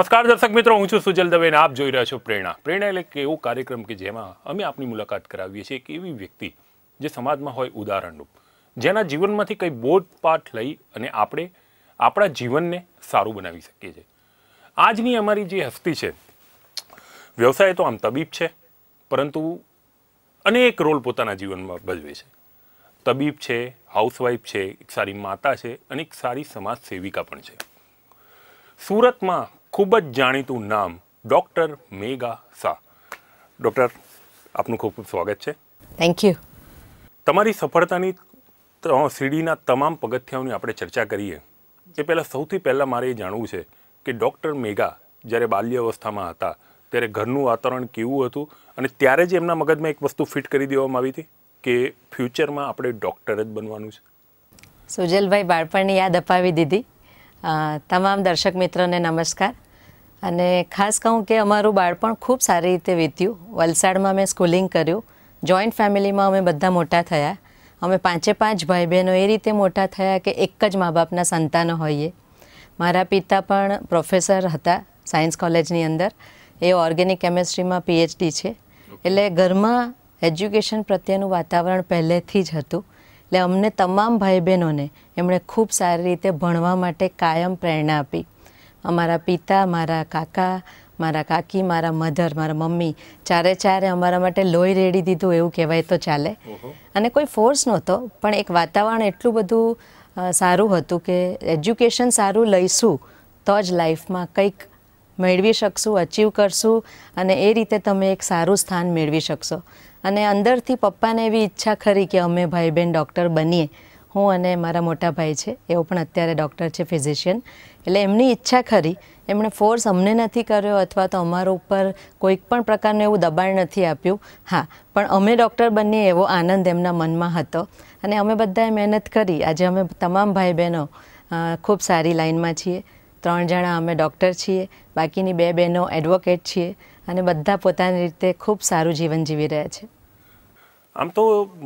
નમસ્કાર દર્શક મિત્રો હું છું સુજલ દવે આપ જોઈ રહ્યા છો પ્રેરણા પ્રેરણા એટલે એક એવો કાર્યક્રમ કે જેમાં અમે આપની મુલાકાત કરાવીએ છીએ કે એવી વ્યક્તિ જે સમાજમાં હોય ઉદાહરણરૂપ જેના જીવનમાંથી કંઈ બોધપાઠ લઈ અને આપણે આપણા જીવનને સારું બનાવી શકીએ છીએ આજની અમારી જે હસ્તી છે વ્યવસાય તો આમ તબીબ છે પરંતુ અનેક રોલ પોતાના જીવનમાં ભજવે છે તબીબ છે હાઉસવાઈફ છે એક સારી માતા છે અને એક સારી સમાજ સેવિકા પણ છે સુરતમાં ખૂબ જ જાણીતું નામ ડૉક્ટર મેગા શાહ ડૉક્ટર આપનું ખૂબ ખૂબ સ્વાગત છે થેન્ક યુ તમારી સફળતાની સીડીના તમામ પગથિયાઓની આપણે ચર્ચા કરીએ એ પહેલાં સૌથી પહેલાં મારે એ જાણવું છે કે ડૉક્ટર મેગા જ્યારે બાલ્યાવસ્થામાં હતા ત્યારે ઘરનું વાતાવરણ કેવું હતું અને ત્યારે જ એમના મગજમાં એક વસ્તુ ફિટ કરી દેવામાં આવી હતી કે ફ્યુચરમાં આપણે ડૉક્ટર જ બનવાનું છે સુજલભાઈ બાળપણની યાદ અપાવી દીધી તમામ દર્શક મિત્રોને નમસ્કાર અને ખાસ કહું કે અમારું બાળપણ ખૂબ સારી રીતે વીત્યું વલસાડમાં મેં સ્કૂલિંગ કર્યું જોઈન્ટ ફેમિલીમાં અમે બધા મોટા થયા અમે પાંચે પાંચ ભાઈ બહેનો એ રીતે મોટા થયા કે એક જ મા બાપના સંતાનો હોઈએ મારા પિતા પણ પ્રોફેસર હતા સાયન્સ કોલેજની અંદર એ ઓર્ગેનિક કેમેસ્ટ્રીમાં પીએચડી છે એટલે ઘરમાં એજ્યુકેશન પ્રત્યેનું વાતાવરણ પહેલેથી જ હતું એટલે અમને તમામ ભાઈ બહેનોને એમણે ખૂબ સારી રીતે ભણવા માટે કાયમ પ્રેરણા આપી અમારા પિતા મારા કાકા મારા કાકી મારા મધર મારા મમ્મી ચારે ચારે અમારા માટે લોહી રેડી દીધું એવું કહેવાય તો ચાલે અને કોઈ ફોર્સ નહોતો પણ એક વાતાવરણ એટલું બધું સારું હતું કે એજ્યુકેશન સારું લઈશું તો જ લાઈફમાં કંઈક મેળવી શકશું અચીવ કરશું અને એ રીતે તમે એક સારું સ્થાન મેળવી શકશો અને અંદરથી પપ્પાને એવી ઈચ્છા ખરી કે અમે ભાઈ બહેન ડૉક્ટર બનીએ હું અને મારા મોટા ભાઈ છે એઓ પણ અત્યારે ડૉક્ટર છે ફિઝિશિયન એટલે એમની ઈચ્છા ખરી એમણે ફોર્સ અમને નથી કર્યો અથવા તો અમારા ઉપર કોઈ પણ પ્રકારનું એવું દબાણ નથી આપ્યું હા પણ અમે ડૉક્ટર બનીએ એવો આનંદ એમના મનમાં હતો અને અમે બધાએ મહેનત કરી આજે અમે તમામ ભાઈ બહેનો ખૂબ સારી લાઇનમાં છીએ ત્રણ જણા અમે ડૉક્ટર છીએ બાકીની બે બહેનો એડવોકેટ છીએ અને બધા પોતાની રીતે ખૂબ સારું જીવન જીવી રહ્યા છે આમ તો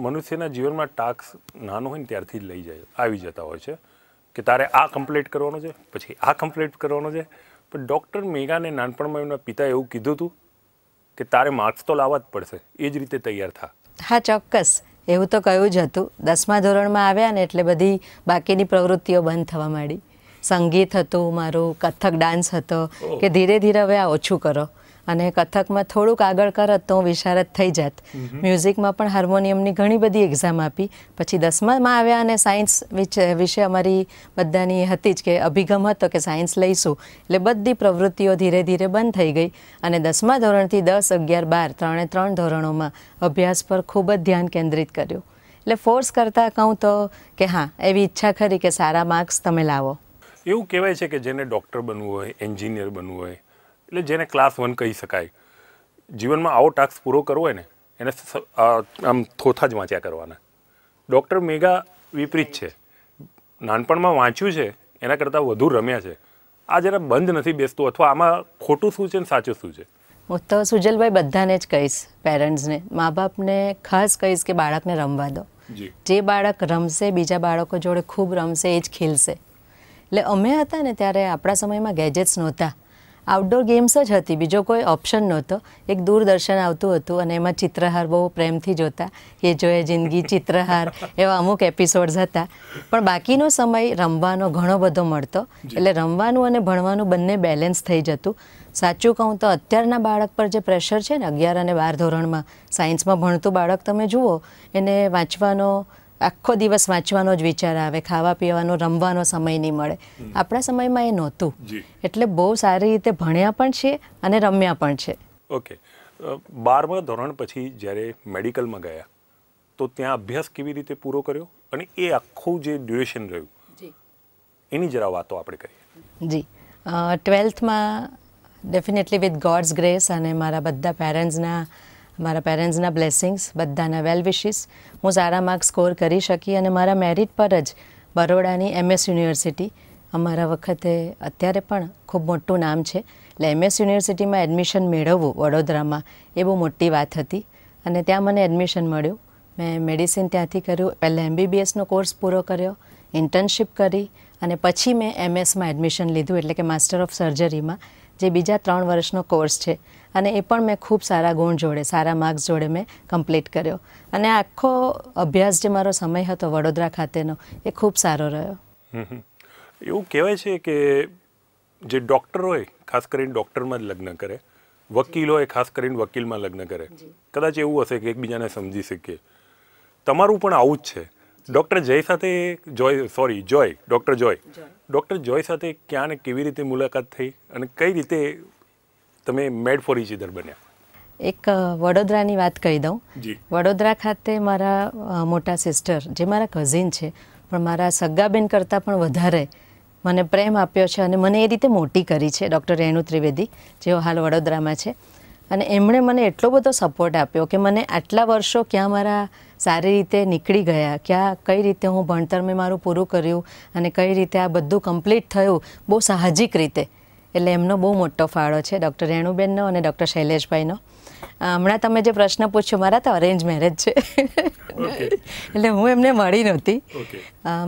મનુષ્યના જીવનમાં ટાસ્ક નાનો હોય ને ત્યારથી જ લઈ જાય આવી જતા હોય છે કે તારે આ કમ્પ્લીટ કરવાનો છે પછી આ કમ્પ્લીટ કરવાનો છે પણ ડૉક્ટર મેઘાને નાનપણમાં એમના પિતા એવું કીધું હતું કે તારે માર્ક્સ તો લાવવા જ પડશે એ જ રીતે તૈયાર થા હા ચોક્કસ એવું તો કહ્યું જ હતું દસમા ધોરણમાં આવ્યા ને એટલે બધી બાકીની પ્રવૃત્તિઓ બંધ થવા માંડી સંગીત હતું મારું કથક ડાન્સ હતો કે ધીરે ધીરે હવે આ ઓછું કરો અને કથકમાં થોડુંક આગળ કરત તો હું વિશારદ થઈ જાત મ્યુઝિકમાં પણ હાર્મોનિયમની ઘણી બધી એક્ઝામ આપી પછી દસમામાં આવ્યા અને સાયન્સ વિશે અમારી બધાની હતી જ કે અભિગમ હતો કે સાયન્સ લઈશું એટલે બધી પ્રવૃત્તિઓ ધીરે ધીરે બંધ થઈ ગઈ અને દસમા ધોરણથી દસ અગિયાર બાર ત્રણે ત્રણ ધોરણોમાં અભ્યાસ પર ખૂબ જ ધ્યાન કેન્દ્રિત કર્યું એટલે ફોર્સ કરતાં કહું તો કે હા એવી ઈચ્છા ખરી કે સારા માર્ક્સ તમે લાવો એવું કહેવાય છે કે જેને ડૉક્ટર બનવું હોય એન્જિનિયર બનવું હોય એટલે જેને ક્લાસ વન કહી શકાય જીવનમાં આવો ટાસ્ક પૂરો કરવો હોય ને એને આમ થોથા જ વાંચ્યા કરવાના ડૉક્ટર મેગા વિપરીત છે નાનપણમાં વાંચ્યું છે એના કરતાં વધુ રમ્યા છે આ જરા બંધ નથી બેસતું અથવા આમાં ખોટું શું છે ને સાચું શું છે હું તો સુજલભાઈ બધાને જ કહીશ પેરેન્ટ્સને મા બાપને ખાસ કહીશ કે બાળકને રમવા દો જે બાળક રમશે બીજા બાળકો જોડે ખૂબ રમશે એ જ ખીલશે એટલે અમે હતા ને ત્યારે આપણા સમયમાં ગેજેટ્સ નહોતા આઉટડોર ગેમ્સ જ હતી બીજો કોઈ ઓપ્શન નહોતો એક દૂરદર્શન આવતું હતું અને એમાં ચિત્રહાર બહુ પ્રેમથી જોતા એ જોએ જિંદગી ચિત્રહાર એવા અમુક એપિસોડ્સ હતા પણ બાકીનો સમય રમવાનો ઘણો બધો મળતો એટલે રમવાનું અને ભણવાનું બંને બેલેન્સ થઈ જતું સાચું કહું તો અત્યારના બાળક પર જે પ્રેશર છે ને અગિયાર અને બાર ધોરણમાં સાયન્સમાં ભણતું બાળક તમે જુઓ એને વાંચવાનો આખો દિવસ વાંચવાનો જ વિચાર આવે ખાવા પીવાનો રમવાનો સમય નહીં મળે આપણા સમયમાં એ નહોતું એટલે બહુ સારી રીતે ભણ્યા પણ છે અને રમ્યા પણ છે ઓકે બારમા ધોરણ પછી જ્યારે મેડિકલમાં ગયા તો ત્યાં અભ્યાસ કેવી રીતે પૂરો કર્યો અને એ આખું જે ડ્યુરેશન રહ્યું એની જરા વાતો આપણે કરીએ જી ટ્વેલ્થમાં ડેફિનેટલી વિથ ગોડ્સ ગ્રેસ અને મારા બધા પેરેન્ટ્સના મારા પેરેન્ટ્સના બ્લેસિંગ્સ બધાના વેલ વિશીસ હું સારા માર્ક્સ સ્કોર કરી શકી અને મારા મેરિટ પર જ બરોડાની એમએસ યુનિવર્સિટી અમારા વખતે અત્યારે પણ ખૂબ મોટું નામ છે એટલે એમએસ યુનિવર્સિટીમાં એડમિશન મેળવવું વડોદરામાં એ બહુ મોટી વાત હતી અને ત્યાં મને એડમિશન મળ્યું મેં મેડિસિન ત્યાંથી કર્યું પહેલાં એમબીબીએસનો કોર્સ પૂરો કર્યો ઇન્ટર્નશિપ કરી અને પછી મેં એમએસમાં એડમિશન લીધું એટલે કે માસ્ટર ઓફ સર્જરીમાં જે બીજા ત્રણ વર્ષનો કોર્સ છે અને એ પણ મેં ખૂબ સારા ગુણ જોડે સારા માર્ક્સ જોડે મેં કમ્પ્લીટ કર્યો અને આખો અભ્યાસ જે મારો સમય હતો વડોદરા ખાતેનો એ ખૂબ સારો રહ્યો એવું કહેવાય છે કે જે ડૉક્ટર હોય ખાસ કરીને ડૉક્ટરમાં જ લગ્ન કરે વકીલ હોય ખાસ કરીને વકીલમાં લગ્ન કરે કદાચ એવું હશે કે એકબીજાને સમજી શકીએ તમારું પણ આવું જ છે ડૉક્ટર જય સાથે Joy sorry Joy doctor Joy doctor Joy સાથે ક્યાં ને કેવી રીતે મુલાકાત થઈ અને કઈ રીતે તમે મેડ ફોર ઇચ બન્યા એક વડોદરાની વાત કહી દઉં વડોદરા ખાતે મારા મોટા સિસ્ટર જે મારા કઝિન છે પણ મારા સગાબેન કરતાં પણ વધારે મને પ્રેમ આપ્યો છે અને મને એ રીતે મોટી કરી છે ડૉક્ટર રેણુ ત્રિવેદી જેઓ હાલ વડોદરામાં છે અને એમણે મને એટલો બધો સપોર્ટ આપ્યો કે મને આટલા વર્ષો ક્યાં મારા સારી રીતે નીકળી ગયા ક્યાં કઈ રીતે હું ભણતર મેં મારું પૂરું કર્યું અને કઈ રીતે આ બધું કમ્પ્લીટ થયું બહુ સાહજિક રીતે એટલે એમનો બહુ મોટો ફાળો છે ડૉક્ટર રેણુબેનનો અને ડૉક્ટર શૈલેષભાઈનો હમણાં તમે જે પ્રશ્ન પૂછ્યો મારા તો અરેન્જ મેરેજ છે એટલે હું એમને મળી નહોતી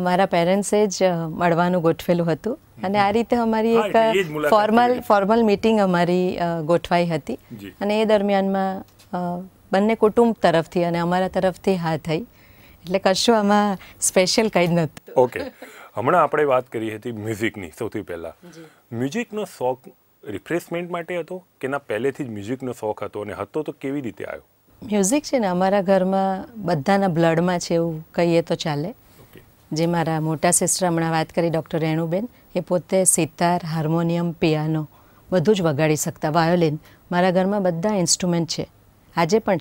મારા પેરેન્ટ્સે જ મળવાનું ગોઠવેલું હતું અને આ રીતે અમારી એક ફોર્મલ ફોર્મલ મિટિંગ અમારી ગોઠવાઈ હતી અને એ દરમિયાનમાં બંને કુટુંબ તરફથી અને અમારા તરફથી હા થઈ એટલે કશું આમાં સ્પેશિયલ કંઈ જ નહોતું ઓકે હમણાં આપણે વાત કરી હતી મ્યુઝિકની સૌથી પહેલાં મ્યુઝિકનો શોખ રિફ્રેશમેન્ટ માટે હતો કે ના પહેલેથી જ મ્યુઝિકનો શોખ હતો અને હતો તો કેવી રીતે આવ્યો મ્યુઝિક છે ને અમારા ઘરમાં બધાના બ્લડમાં છે એવું કહીએ તો ચાલે જે મારા મોટા સિસ્ટર હમણાં વાત કરી ડૉક્ટર રેણુબેન એ પોતે સિતાર હાર્મોનિયમ પિયાનો બધું જ વગાડી શકતા વાયોલિન મારા ઘરમાં બધા ઇન્સ્ટ્રુમેન્ટ છે આજે પણ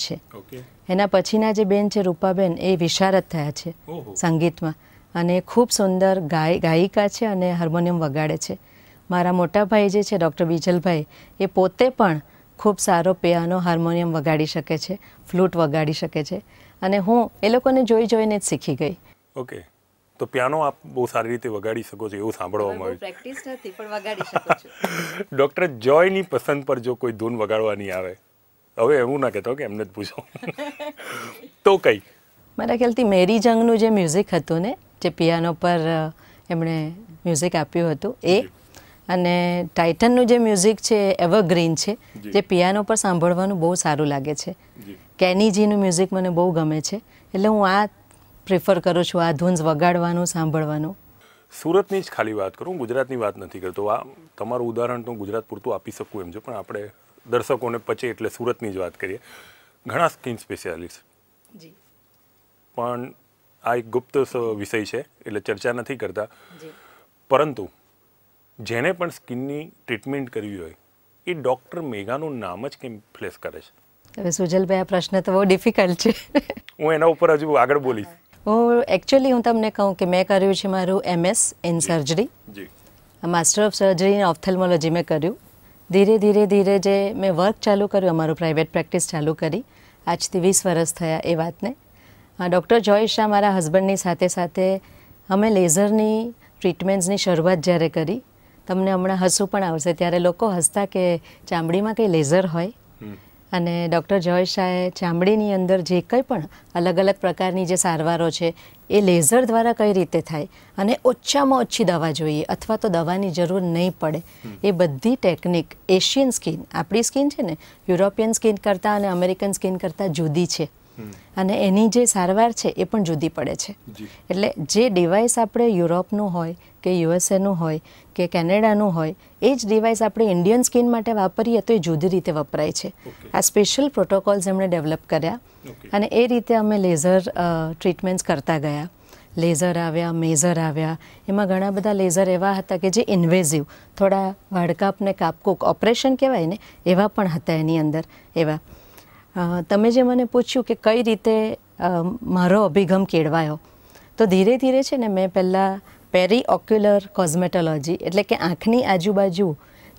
છે એના પછીના જે બેન છે રૂપાબેન એ વિશારદ થયા છે સંગીતમાં અને ખૂબ સુંદર ગાય ગાયિકા છે અને હાર્મોનિયમ વગાડે છે મારા મોટાભાઈ જે છે ડૉક્ટર બીજલભાઈ એ પોતે પણ ખૂબ સારો પિયાનો હાર્મોનિયમ વગાડી શકે છે ફ્લૂટ વગાડી શકે છે અને હું એ લોકોને જોઈ જોઈને જ શીખી ગઈ ઓકે તો પિયાનો આપ બહુ સારી રીતે વગાડી શકો છો એવું સાંભળવામાં આવ્યું પ્રેક્ટિસ નથી પણ વગાડી શકો છો ડૉક્ટર જોયની પસંદ પર જો કોઈ ધૂન વગાડવાની આવે હવે એવું ના કહેતો કે એમને જ પૂછો તો કઈ મારા ખ્યાલથી મેરી જંગનું જે મ્યુઝિક હતું ને જે પિયાનો પર એમણે મ્યુઝિક આપ્યું હતું એ અને ટાઇટનનું જે મ્યુઝિક છે એવરગ્રીન છે જે પિયાનો પર સાંભળવાનું બહુ સારું લાગે છે કેનીજીનું મ્યુઝિક મને બહુ ગમે છે એટલે હું આ પ્રિફર કરું છું આ ધૂન્સ વગાડવાનું સાંભળવાનું સુરતની જ ખાલી વાત કરું ગુજરાતની વાત નથી કરતો આ તમારું ઉદાહરણ તો ગુજરાત પૂરતું આપી શકું એમ છે પણ આપણે દર્શકોને પચે એટલે સુરતની જ વાત કરીએ ઘણા સ્કિન સ્પેશિયાલિસ્ટ પણ આ એક ગુપ્ત વિષય છે એટલે ચર્ચા નથી કરતા પરંતુ જેને પણ સ્કિનની ટ્રીટમેન્ટ કરવી હોય એ ડૉક્ટર મેઘાનું નામ જ કેમ ફ્લેશ કરે છે હવે સુજલભાઈ આ પ્રશ્ન તો બહુ ડિફિકલ્ટ છે હું એના ઉપર હજુ આગળ બોલીશ હું એકચ્યુઅલી હું તમને કહું કે મેં કર્યું છે મારું MS in surgery master of surgery in ophthalmology મેં કર્યું ધીરે ધીરે ધીરે જે મેં વર્ક ચાલુ કર્યું અમારું પ્રાઇવેટ પ્રેક્ટિસ ચાલુ કરી આજથી વીસ વરસ થયા એ વાતને ડૉક્ટર જોય મારા હસબન્ડની સાથે સાથે અમે લેઝરની ટ્રીટમેન્ટ્સની શરૂઆત જ્યારે કરી તમને હમણાં હસવું પણ આવશે ત્યારે લોકો હસતા કે ચામડીમાં કંઈ લેઝર હોય અને ડૉક્ટર જય શાહે ચામડીની અંદર જે કંઈ પણ અલગ અલગ પ્રકારની જે સારવારો છે એ લેઝર દ્વારા કઈ રીતે થાય અને ઓછામાં ઓછી દવા જોઈએ અથવા તો દવાની જરૂર નહીં પડે એ બધી ટેકનિક એશિયન સ્કિન આપણી સ્કિન છે ને યુરોપિયન સ્કિન કરતાં અને અમેરિકન સ્કિન કરતાં જુદી છે અને એની જે સારવાર છે એ પણ જુદી પડે છે એટલે જે ડિવાઇસ આપણે યુરોપનું હોય કે યુએસએનું હોય કે કેનેડાનું હોય એ જ ડિવાઇસ આપણે ઇન્ડિયન સ્કિન માટે વાપરીએ તો એ જુદી રીતે વપરાય છે આ સ્પેશિયલ પ્રોટોકોલ્સ એમણે ડેવલપ કર્યા અને એ રીતે અમે લેઝર ટ્રીટમેન્ટ્સ કરતા ગયા લેઝર આવ્યા મેઝર આવ્યા એમાં ઘણા બધા લેઝર એવા હતા કે જે ઇન્વેઝિવ થોડા વાડકાપને ને કાપકૂક ઓપરેશન કહેવાય ને એવા પણ હતા એની અંદર એવા તમે જે મને પૂછ્યું કે કઈ રીતે મારો અભિગમ કેળવાયો તો ધીરે ધીરે છે ને મેં પહેલાં પેરી ઓક્યુલર કોઝમેટોલોજી એટલે કે આંખની આજુબાજુ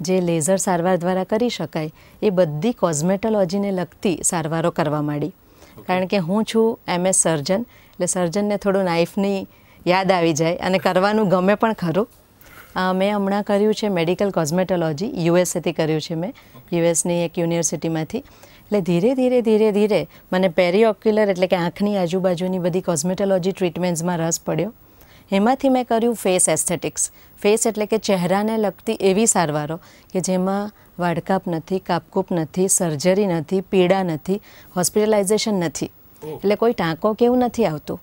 જે લેઝર સારવાર દ્વારા કરી શકાય એ બધી કોઝમેટોલોજીને લગતી સારવારો કરવા માંડી કારણ કે હું છું એમએસ સર્જન એટલે સર્જનને થોડું નાઇફની યાદ આવી જાય અને કરવાનું ગમે પણ ખરું મેં હમણાં કર્યું છે મેડિકલ કોઝમેટોલોજી યુએસએથી કર્યું છે મેં યુએસની એક યુનિવર્સિટીમાંથી એટલે ધીરે ધીરે ધીરે ધીરે મને પેરીઓક્યુલર એટલે કે આંખની આજુબાજુની બધી કોઝમેટોલોજી ટ્રીટમેન્ટ્સમાં રસ પડ્યો એમાંથી મેં કર્યું ફેસ એસ્થેટિક્સ ફેસ એટલે કે ચહેરાને લગતી એવી સારવારો કે જેમાં વાડકાપ નથી કાપકૂપ નથી સર્જરી નથી પીડા નથી હોસ્પિટલાઇઝેશન નથી એટલે કોઈ ટાંકો કેવું નથી આવતું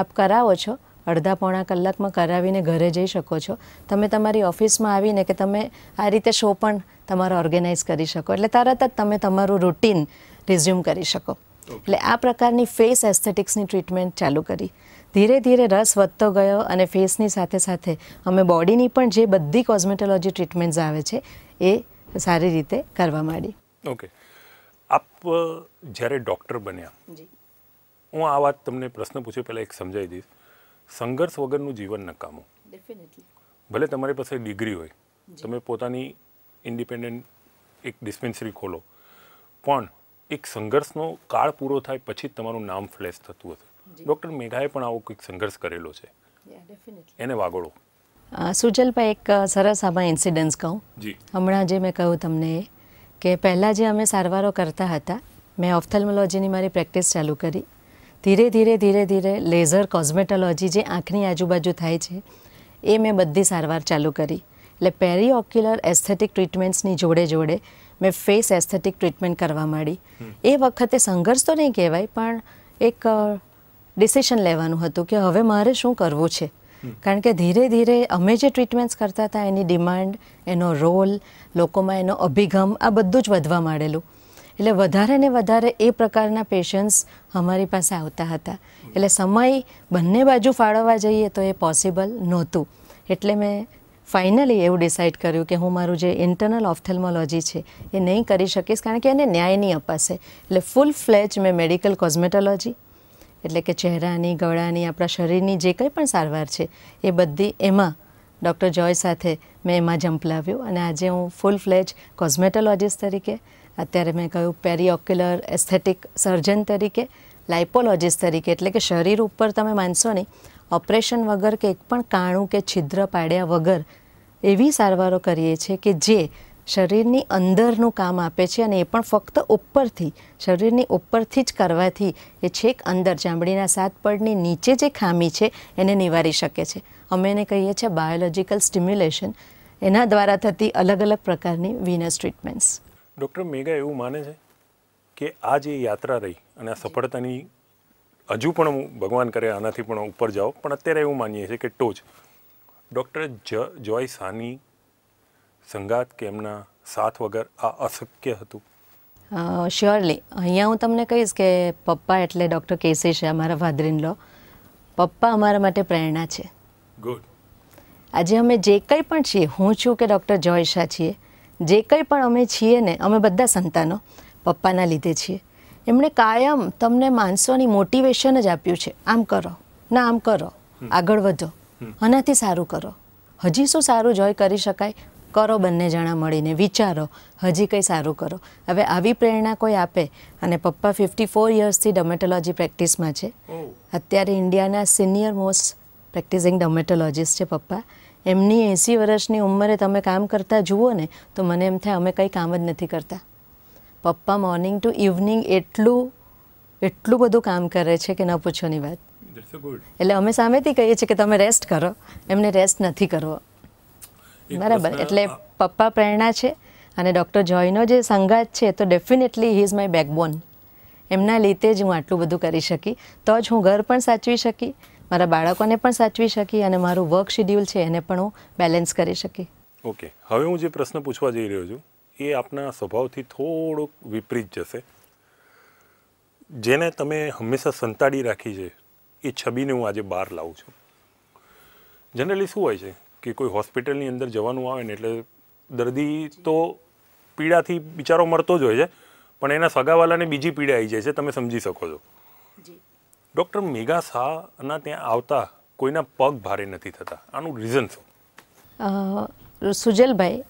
આપ કરાવો છો અડધા પોણા કલાકમાં કરાવીને ઘરે જઈ શકો છો તમે તમારી ઓફિસમાં આવીને કે તમે આ રીતે શો પણ તમારો ઓર્ગેનાઇઝ કરી શકો એટલે તરત જ તમે તમારું રૂટીન રિઝ્યુમ કરી શકો એટલે આ પ્રકારની ફેસ એસ્થેટિક્સની ટ્રીટમેન્ટ ચાલુ કરી ધીરે ધીરે રસ વધતો ગયો અને ફેસની સાથે સાથે અમે બોડીની પણ જે બધી કોસ્મેટોલોજી ટ્રીટમેન્ટ્સ આવે છે એ સારી રીતે કરવા માંડી ઓકે આપ જ્યારે ડૉક્ટર બન્યા હું આ વાત તમને પ્રશ્ન પૂછ્યો પહેલાં એક સમજાવી દઈશ સંઘર્ષ વગરનું જીવન નકામું ભલે તમારી પાસે ડિગ્રી હોય તમે પોતાની ઇન્ડિપેન્ડન્ટ એક ડિસ્પેન્સરી ખોલો પણ એક સંઘર્ષનો કાળ પૂરો થાય પછી જ તમારું નામ ફ્લેશ થતું હશે ડૉક્ટર મેઘાએ પણ આવો કંઈક સંઘર્ષ કરેલો છે એને વાગોળો સુજલભાઈ એક સરસ આમાં ઇન્સિડન્સ કહું હમણાં જે મેં કહ્યું તમને એ કે પહેલાં જે અમે સારવારો કરતા હતા મેં ઓપ્થલ્મોલોજીની મારી પ્રેક્ટિસ ચાલુ કરી ધીરે ધીરે ધીરે ધીરે લેઝર કોઝમેટોલોજી જે આંખની આજુબાજુ થાય છે એ મેં બધી સારવાર ચાલુ કરી એટલે પેરીઓક્યુલર એસ્થેટિક ટ્રીટમેન્ટ્સની જોડે જોડે મેં ફેસ એસ્થેટિક ટ્રીટમેન્ટ કરવા માંડી એ વખતે સંઘર્ષ તો નહીં કહેવાય પણ એક ડિસિશન લેવાનું હતું કે હવે મારે શું કરવું છે કારણ કે ધીરે ધીરે અમે જે ટ્રીટમેન્ટ્સ કરતા હતા એની ડિમાન્ડ એનો રોલ લોકોમાં એનો અભિગમ આ બધું જ વધવા માંડેલું એટલે વધારે ને વધારે એ પ્રકારના પેશન્ટ્સ અમારી પાસે આવતા હતા એટલે સમય બંને બાજુ ફાળવવા જઈએ તો એ પોસિબલ નહોતું એટલે મેં ફાઇનલી એવું ડિસાઇડ કર્યું કે હું મારું જે ઇન્ટરનલ ઓપ્થેલ્મોલોજી છે એ નહીં કરી શકીશ કારણ કે એને ન્યાય નહીં અપાશે એટલે ફૂલ ફ્લેજ મેં મેડિકલ કોઝમેટોલોજી એટલે કે ચહેરાની ગળાની આપણા શરીરની જે કંઈ પણ સારવાર છે એ બધી એમાં ડૉક્ટર જોય સાથે મેં એમાં જંપલાવ્યું અને આજે હું ફૂલ ફ્લેજ કોઝમેટોલોજિસ્ટ તરીકે અત્યારે મેં કહ્યું પેરીઓક્યુલર એસ્થેટિક સર્જન તરીકે લાઇપોલોજિસ્ટ તરીકે એટલે કે શરીર ઉપર તમે માનશો નહીં ઓપરેશન વગર કે એક પણ કાણું કે છિદ્ર પાડ્યા વગર એવી સારવારો કરીએ છીએ કે જે શરીરની અંદરનું કામ આપે છે અને એ પણ ફક્ત ઉપરથી શરીરની ઉપરથી જ કરવાથી એ છેક અંદર ચામડીના સાત પડની નીચે જે ખામી છે એને નિવારી શકે છે અમે એને કહીએ છીએ બાયોલોજિકલ સ્ટિમ્યુલેશન એના દ્વારા થતી અલગ અલગ પ્રકારની વિનસ ટ્રીટમેન્ટ્સ ડૉક્ટર મેઘા એવું માને છે કે આ જે યાત્રા રહી અને આ સફળતાની હજુ પણ ભગવાન કરે આનાથી પણ ઉપર જાઓ પણ અત્યારે એવું માનીએ છીએ કે ટોચ ડૉક્ટર જ જોય સાની સંગાત કે એમના સાથ વગર આ અશક્ય હતું શ્યોરલી અહીંયા હું તમને કહીશ કે પપ્પા એટલે ડૉક્ટર કેસી છે અમારા ફાધર લો પપ્પા અમારા માટે પ્રેરણા છે ગુડ આજે અમે જે કંઈ પણ છીએ હું છું કે ડૉક્ટર જોયશા છીએ જે કંઈ પણ અમે છીએ ને અમે બધા સંતાનો પપ્પાના લીધે છીએ એમણે કાયમ તમને માણસોની મોટિવેશન જ આપ્યું છે આમ કરો ના આમ કરો આગળ વધો આનાથી સારું કરો હજી શું સારું જોય કરી શકાય કરો બંને જણા મળીને વિચારો હજી કંઈ સારું કરો હવે આવી પ્રેરણા કોઈ આપે અને પપ્પા ફિફ્ટી ફોર યર્સથી ડોમેટોલોજી પ્રેક્ટિસમાં છે અત્યારે ઇન્ડિયાના સિનિયર મોસ્ટ પ્રેક્ટિસિંગ ડોમેટોલોજીસ્ટ છે પપ્પા એમની એંસી વર્ષની ઉંમરે તમે કામ કરતા જુઓ ને તો મને એમ થાય અમે કંઈ કામ જ નથી કરતા પપ્પા મોર્નિંગ ટુ ઇવનિંગ એટલું એટલું બધું કામ કરે છે કે ન પૂછોની વાત એટલે અમે સામેથી કહીએ છીએ કે તમે રેસ્ટ કરો એમને રેસ્ટ નથી કરવો બરાબર એટલે પપ્પા પ્રેરણા છે અને ડૉક્ટર જોયનો જે સંગાત છે તો definitely he is my backbone એમના લીધે જ હું આટલું બધું કરી શકી તો જ હું ઘર પણ સાચવી શકી મારા બાળકોને પણ સાચવી શકી અને મારું વર્ક શિડ્યુલ છે એને પણ હું બેલેન્સ કરી શકી ઓકે હવે હું જે પ્રશ્ન પૂછવા જઈ રહ્યો છું એ આપના સ્વભાવથી થોડોક વિપરીત જશે જેને તમે હંમેશા સંતાડી રાખી છે એ છબીને હું આજે બહાર લાવું છું જનરલી શું હોય છે કે કોઈ હોસ્પિટલની અંદર જવાનું આવે ને એટલે દર્દી તો પીડાથી બિચારો મરતો જ હોય છે પણ એના સગાવાલાને બીજી પીડા આવી જાય છે તમે સમજી શકો છો ડૉક્ટર મેઘા શાહના ત્યાં આવતા કોઈના પગ ભારે નથી થતા આનું રીઝન શું સુજલભાઈ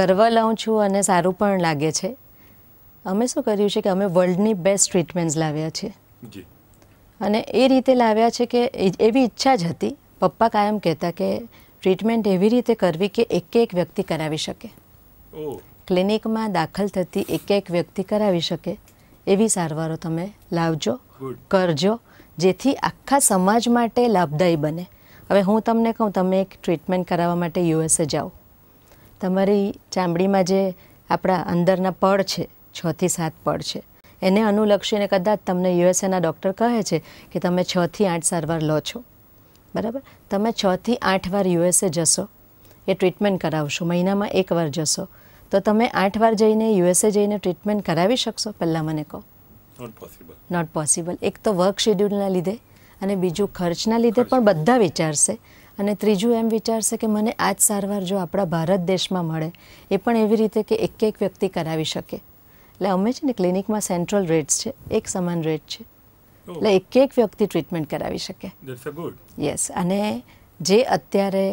ગર્વ લઉં છું અને સારું પણ લાગે છે અમે શું કર્યું છે કે અમે વર્લ્ડની બેસ્ટ ટ્રીટમેન્ટ્સ લાવ્યા છીએ અને એ રીતે લાવ્યા છે કે એવી ઈચ્છા જ હતી પપ્પા કાયમ કહેતા કે ટ્રીટમેન્ટ એવી રીતે કરવી કે એક એક વ્યક્તિ કરાવી શકે ક્લિનિકમાં દાખલ થતી એક એક વ્યક્તિ કરાવી શકે એવી સારવારો તમે લાવજો કરજો જેથી આખા સમાજ માટે લાભદાયી બને હવે હું તમને કહું તમે એક ટ્રીટમેન્ટ કરાવવા માટે યુએસએ જાઓ તમારી ચામડીમાં જે આપણા અંદરના પડ છે છથી સાત પડ છે એને અનુલક્ષીને કદાચ તમને યુએસએના ડૉક્ટર કહે છે કે તમે છથી આઠ સારવાર લો છો બરાબર તમે છથી આઠ વાર યુએસએ જશો એ ટ્રીટમેન્ટ કરાવશો મહિનામાં એક વાર જશો તો તમે આઠ વાર જઈને યુએસએ જઈને ટ્રીટમેન્ટ કરાવી શકશો પહેલાં મને કહો નોટ પોસિબલ નોટ પોસિબલ એક તો વર્ક શેડ્યુલના લીધે અને બીજું ખર્ચના લીધે પણ બધા વિચારશે અને ત્રીજું એમ વિચારશે કે મને આ જ સારવાર જો આપણા ભારત દેશમાં મળે એ પણ એવી રીતે કે એક એક વ્યક્તિ કરાવી શકે એટલે અમે છે ને ક્લિનિકમાં સેન્ટ્રલ રેટ્સ છે એક સમાન રેટ છે એટલે એક એક વ્યક્તિ ટ્રીટમેન્ટ કરાવી શકે યસ અને જે અત્યારે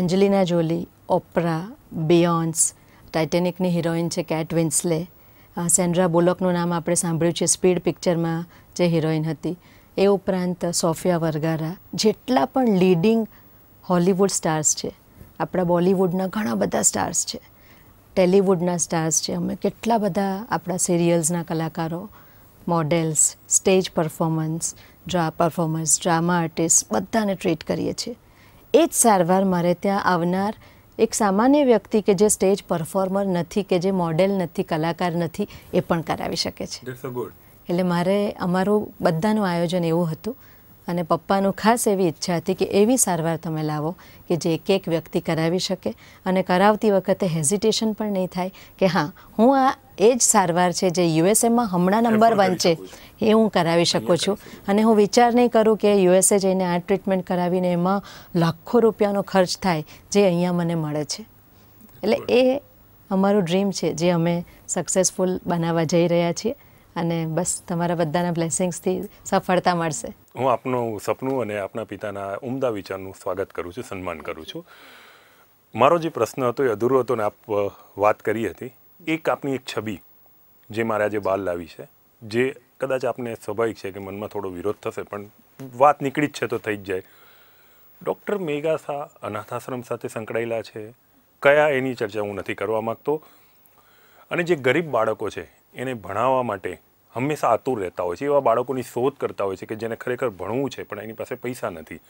એન્જલિના જોલી ઓપરા બિયોન્સ ટાઇટેનિકની હિરોઈન છે કેટ વિન્સલે સેન્ડ્રા બોલોકનું નામ આપણે સાંભળ્યું છે સ્પીડ પિક્ચરમાં જે હિરોઈન હતી એ ઉપરાંત સોફિયા વરગારા જેટલા પણ લીડિંગ હોલિવૂડ સ્ટાર્સ છે આપણા બોલીવુડના ઘણા બધા સ્ટાર્સ છે ટેલિવૂડના સ્ટાર્સ છે અમે કેટલા બધા આપણા સિરિયલ્સના કલાકારો મોડેલ્સ સ્ટેજ પરફોર્મન્સ ડ્રા પરફોર્મન્સ ડ્રામા આર્ટિસ્ટ બધાને ટ્રીટ કરીએ છીએ એ જ સારવાર મારે ત્યાં આવનાર એક સામાન્ય વ્યક્તિ કે જે સ્ટેજ પરફોર્મર નથી કે જે મોડેલ નથી કલાકાર નથી એ પણ કરાવી શકે છે એટલે મારે અમારું બધાનું આયોજન એવું હતું અને પપ્પાનું ખાસ એવી ઈચ્છા હતી કે એવી સારવાર તમે લાવો કે જે એક એક વ્યક્તિ કરાવી શકે અને કરાવતી વખતે હેઝિટેશન પણ નહીં થાય કે હા હું આ એ જ સારવાર છે જે યુએસએમાં હમણાં નંબર વન છે એ હું કરાવી શકું છું અને હું વિચાર નહીં કરું કે યુએસએ જઈને આ ટ્રીટમેન્ટ કરાવીને એમાં લાખો રૂપિયાનો ખર્ચ થાય જે અહીંયા મને મળે છે એટલે એ અમારું ડ્રીમ છે જે અમે સક્સેસફુલ બનાવવા જઈ રહ્યા છીએ અને બસ તમારા બધાના બ્લેસિંગ્સથી સફળતા મળશે હું આપનું સપનું અને આપના પિતાના ઉમદા વિચારનું સ્વાગત કરું છું સન્માન કરું છું મારો જે પ્રશ્ન હતો એ અધૂરો હતો ને આપ વાત કરી હતી એક આપની એક છબી જે મારે આજે બહાર લાવી છે જે કદાચ આપને સ્વાભાવિક છે કે મનમાં થોડો વિરોધ થશે પણ વાત નીકળી જ છે તો થઈ જ જાય ડૉક્ટર મેઘા અનાથાશ્રમ સાથે સંકળાયેલા છે કયા એની ચર્ચા હું નથી કરવા માગતો અને જે ગરીબ બાળકો છે એને ભણાવવા માટે હંમેશા આતુર રહેતા હોય છે એવા બાળકોની શોધ કરતા હોય છે કે જેને ખરેખર ભણવું છે પણ એની પાસે પૈસા નથી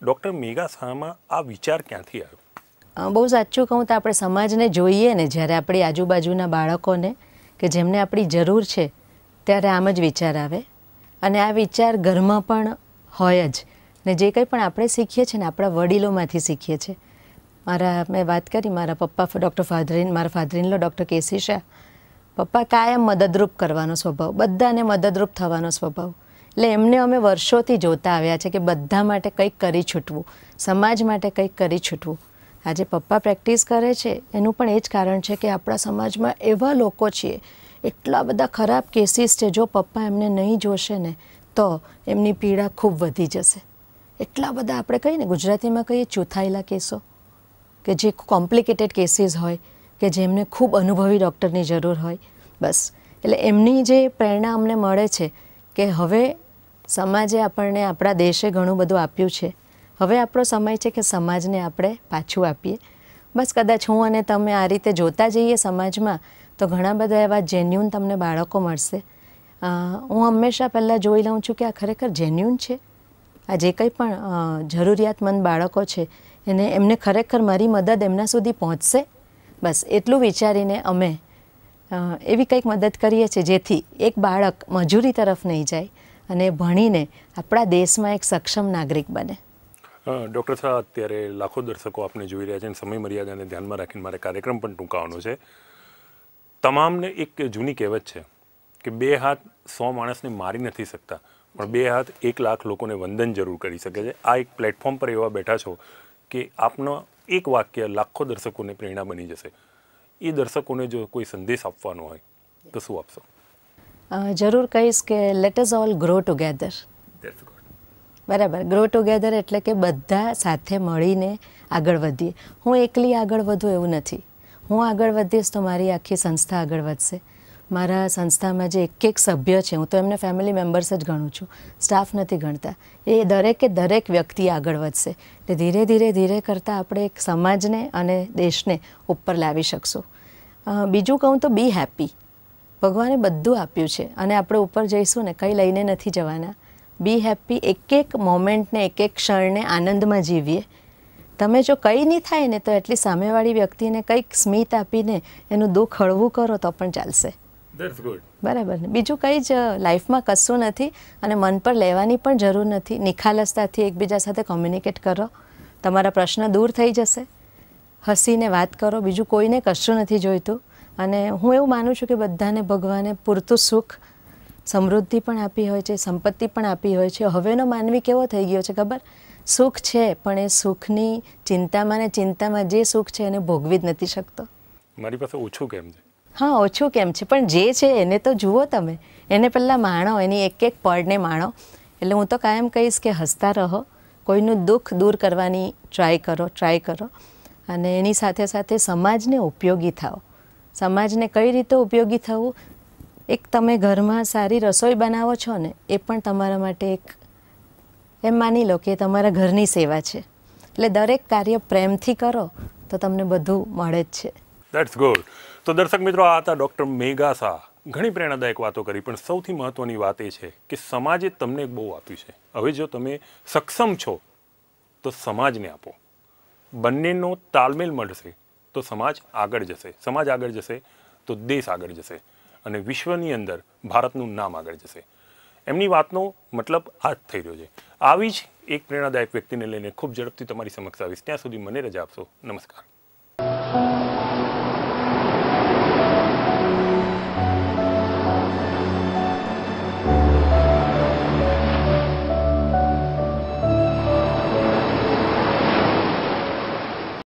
ડૉક્ટર મેઘા શાહમાં આ વિચાર ક્યાંથી આવ્યો બહુ સાચું કહું તો આપણે સમાજને જોઈએ ને જ્યારે આપણી આજુબાજુના બાળકોને કે જેમને આપણી જરૂર છે ત્યારે આમ જ વિચાર આવે અને આ વિચાર ઘરમાં પણ હોય જ ને જે કંઈ પણ આપણે શીખીએ છીએ ને આપણા વડીલોમાંથી શીખીએ છીએ મારા મેં વાત કરી મારા પપ્પા ડૉક્ટર ફાધરીન મારા ફાધરીનલો ડૉક્ટર કેસી શાહ પપ્પા કાયમ મદદરૂપ કરવાનો સ્વભાવ બધાને મદદરૂપ થવાનો સ્વભાવ એટલે એમને અમે વર્ષોથી જોતા આવ્યા છે કે બધા માટે કંઈક કરી છૂટવું સમાજ માટે કંઈક કરી છૂટવું આજે પપ્પા પ્રેક્ટિસ કરે છે એનું પણ એ જ કારણ છે કે આપણા સમાજમાં એવા લોકો છીએ એટલા બધા ખરાબ કેસીસ છે જો પપ્પા એમને નહીં જોશે ને તો એમની પીડા ખૂબ વધી જશે એટલા બધા આપણે કહીએ ને ગુજરાતીમાં કહીએ ચૂથાયેલા કેસો કે જે કોમ્પ્લિકેટેડ કેસીસ હોય કે જેમને ખૂબ અનુભવી ડૉક્ટરની જરૂર હોય બસ એટલે એમની જે પ્રેરણા અમને મળે છે કે હવે સમાજે આપણને આપણા દેશે ઘણું બધું આપ્યું છે હવે આપણો સમય છે કે સમાજને આપણે પાછું આપીએ બસ કદાચ હું અને તમે આ રીતે જોતા જઈએ સમાજમાં તો ઘણા બધા એવા જેન્યુન તમને બાળકો મળશે હું હંમેશા પહેલાં જોઈ લઉં છું કે આ ખરેખર જેન્યુન છે આ જે કંઈ પણ જરૂરિયાતમંદ બાળકો છે એને એમને ખરેખર મારી મદદ એમના સુધી પહોંચશે બસ એટલું વિચારીને અમે એવી કંઈક મદદ કરીએ છીએ જેથી એક બાળક મજૂરી તરફ નહીં જાય અને ભણીને આપણા દેશમાં એક સક્ષમ નાગરિક બને ડૉક્ટર શાહ અત્યારે લાખો દર્શકો આપણે જોઈ રહ્યા છે અને સમય મર્યાદાને ધ્યાનમાં રાખીને મારે કાર્યક્રમ પણ ટૂંકાવાનો છે તમામને એક જૂની કહેવત છે કે બે હાથ સો માણસને મારી નથી શકતા પણ બે હાથ એક લાખ લોકોને વંદન જરૂર કરી શકે છે આ એક પ્લેટફોર્મ પર એવા બેઠા છો કે આપનો એક વાક્ય લાખો દર્શકોને પ્રેરણા બની જશે એ દર્શકોને જો કોઈ સંદેશ આપવાનો હોય તો શું આપશો જરૂર કહીશ કે let us all grow together બરાબર ગ્રો ટુગેધર એટલે કે બધા સાથે મળીને આગળ વધીએ હું એકલી આગળ વધું એવું નથી હું આગળ વધીશ તો મારી આખી સંસ્થા આગળ વધશે મારા સંસ્થામાં જે એક એક સભ્ય છે હું તો એમને ફેમિલી મેમ્બર્સ જ ગણું છું સ્ટાફ નથી ગણતા એ દરેકે દરેક વ્યક્તિ આગળ વધશે એટલે ધીરે ધીરે ધીરે કરતાં આપણે એક સમાજને અને દેશને ઉપર લાવી શકશું બીજું કહું તો બી હેપી ભગવાને બધું આપ્યું છે અને આપણે ઉપર જઈશું ને કંઈ લઈને નથી જવાના બી હેપી એક એક મોમેન્ટને એક એક ક્ષણને આનંદમાં જીવીએ તમે જો કંઈ નહીં થાય ને તો એટલી સામેવાળી વ્યક્તિને કંઈક સ્મિત આપીને એનું દુઃખ હળવું કરો તો પણ ચાલશે બરાબર બીજું કંઈ જ લાઈફમાં કશું નથી અને મન પર લેવાની પણ જરૂર નથી નિખાલસતાથી એકબીજા સાથે કોમ્યુનિકેટ કરો તમારા પ્રશ્ન દૂર થઈ જશે હસીને વાત કરો બીજું કોઈને કશું નથી જોઈતું અને હું એવું માનું છું કે બધાને ભગવાને પૂરતું સુખ સમૃદ્ધિ પણ આપી હોય છે સંપત્તિ પણ આપી હોય છે હવેનો માનવી કેવો થઈ ગયો છે ખબર સુખ છે પણ એ સુખની ચિંતામાં ને ચિંતામાં જે સુખ છે એને ભોગવી જ નથી શકતો મારી પાસે ઓછું કેમ છે હા ઓછું કેમ છે પણ જે છે એને તો જુઓ તમે એને પહેલાં માણો એની એક એક પળને માણો એટલે હું તો કાયમ કહીશ કે હસતા રહો કોઈનું દુઃખ દૂર કરવાની ટ્રાય કરો ટ્રાય કરો અને એની સાથે સાથે સમાજને ઉપયોગી થાઓ સમાજને કઈ રીતે ઉપયોગી થવું એક તમે ઘરમાં સારી રસોઈ બનાવો છો ને એ પણ તમારા માટે એક એમ માની લો કે તમારા ઘરની સેવા છે એટલે દરેક કાર્ય પ્રેમથી કરો તો તમને બધું મળે જ છે દેટ્સ ગુડ તો દર્શક મિત્રો આ હતા ડૉક્ટર મેઘા શાહ ઘણી પ્રેરણાદાયક વાતો કરી પણ સૌથી મહત્ત્વની વાત એ છે કે સમાજે તમને બહુ આપ્યું છે હવે જો તમે સક્ષમ છો તો સમાજને આપો બંનેનો તાલમેલ મળશે તો સમાજ આગળ જશે સમાજ આગળ જશે તો દેશ આગળ જશે અને વિશ્વની અંદર ભારતનું નામ આગળ જશે એમની વાતનો મતલબ આ જ થઈ રહ્યો છે આવી જ એક પ્રેરણાદાયક વ્યક્તિને લઈને ખૂબ ઝડપથી તમારી સમક્ષ આવીશ ત્યાં સુધી મને રજા આપશો નમસ્કાર